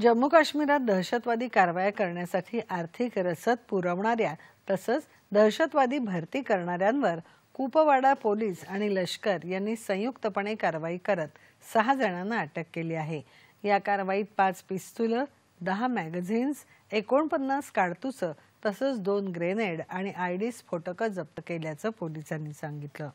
जम्मू काश्मीरात दहशतवादी कारवाया करण्यासाठी आर्थिक रसद पुरवणाऱ्या तसंच दहशतवादी भरती करणाऱ्यांवर कुपवाडा पोलीस आणि लष्कर यांनी संयुक्तपणे कारवाई करत सहा जणांना अटक केली आहे या कारवाईत पाच पिस्तुलं दहा मॅगझिन्स एकोणपन्नास काडतुसं तसंच दोन ग्रेनेड आणि आयडी स्फोटकं जप्त केल्याचं पोलिसांनी सांगितलं